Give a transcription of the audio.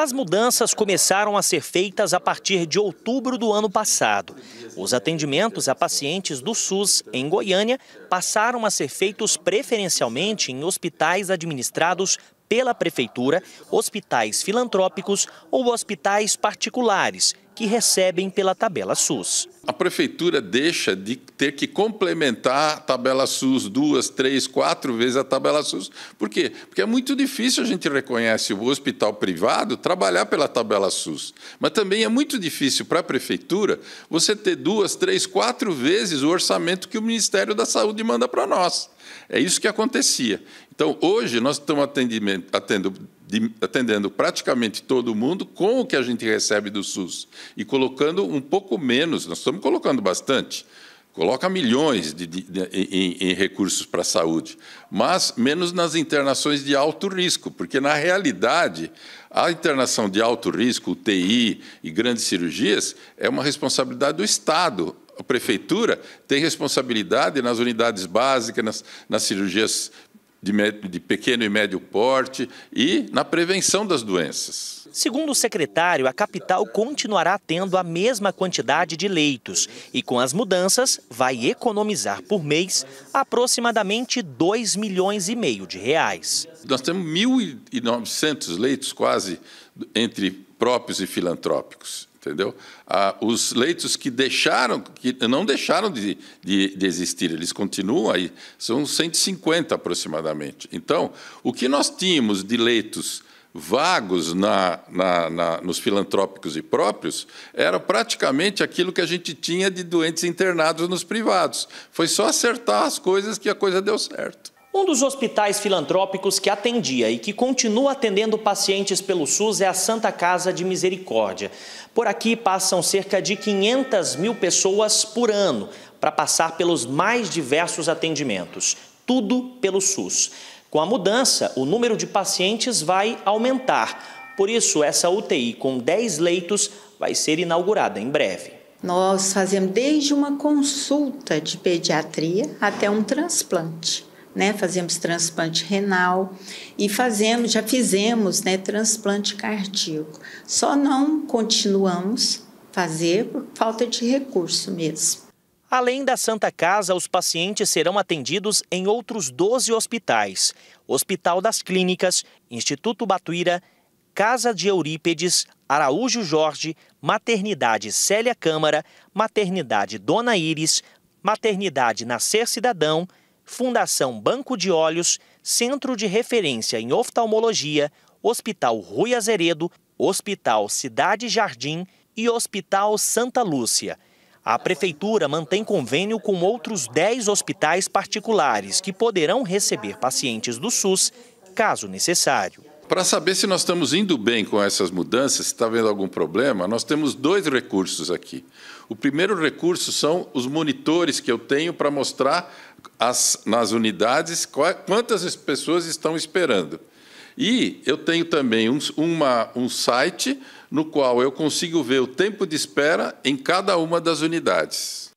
As mudanças começaram a ser feitas a partir de outubro do ano passado. Os atendimentos a pacientes do SUS em Goiânia passaram a ser feitos preferencialmente em hospitais administrados pela prefeitura, hospitais filantrópicos ou hospitais particulares que recebem pela tabela SUS. A prefeitura deixa de ter que complementar a tabela SUS duas, três, quatro vezes a tabela SUS. Por quê? Porque é muito difícil, a gente reconhece o hospital privado trabalhar pela tabela SUS. Mas também é muito difícil para a prefeitura você ter duas, três, quatro vezes o orçamento que o Ministério da Saúde manda para nós. É isso que acontecia. Então, hoje, nós estamos atendendo de, atendendo praticamente todo mundo com o que a gente recebe do SUS e colocando um pouco menos, nós estamos colocando bastante, coloca milhões de, de, de, em, em, recursos para a saúde, mas menos nas internações de alto risco, porque, na realidade, a internação de alto risco, UTI e grandes cirurgias, é uma responsabilidade do Estado. A prefeitura tem responsabilidade nas unidades básicas, nas, nas cirurgias de, de pequeno e médio porte e na prevenção das doenças. Segundo o secretário, a capital continuará tendo a mesma quantidade de leitos e, com as mudanças, vai economizar por mês aproximadamente 2 milhões e meio de reais. Nós temos 1.900 leitos quase entre próprios e filantrópicos entendeu? Ah, os leitos que deixaram, que não deixaram de, de, de, existir, eles continuam aí, são 150 aproximadamente. Então, o que nós tínhamos de leitos vagos na, na, na, nos filantrópicos e próprios era praticamente aquilo que a gente tinha de doentes internados nos privados. Foi só acertar as coisas que a coisa deu certo. Um dos hospitais filantrópicos que atendia e que continua atendendo pacientes pelo SUS é a Santa Casa de Misericórdia. Por aqui passam cerca de 500 mil pessoas por ano para passar pelos mais diversos atendimentos, tudo pelo SUS. Com a mudança, o número de pacientes vai aumentar. Por isso, essa UTI com 10 leitos vai ser inaugurada em breve. Nós fazemos desde uma consulta de pediatria até um transplante né? Fazemos transplante renal e fazemos, já fizemos, né, transplante cardíaco. Só não continuamos fazer por falta de recurso mesmo. Além da Santa Casa, os pacientes serão atendidos em outros 12 hospitais: Hospital das Clínicas, Instituto Batuíra, Casa de Eurípedes, Araújo Jorge, Maternidade Célia Câmara, Maternidade Dona Iris, Maternidade Nascer Cidadão, Fundação Banco de Olhos, Centro de Referência em Oftalmologia, Hospital Rui Azeredo, Hospital Cidade Jardim e Hospital Santa Lúcia. A Prefeitura mantém convênio com outros 10 hospitais particulares que poderão receber pacientes do SUS, caso necessário. Para saber se nós estamos indo bem com essas mudanças, se está havendo algum problema, nós temos dois recursos aqui. O primeiro recurso são os monitores que eu tenho para mostrar as, nas unidades quantas pessoas estão esperando. E eu tenho também um, uma, um site no qual eu consigo ver o tempo de espera em cada uma das unidades.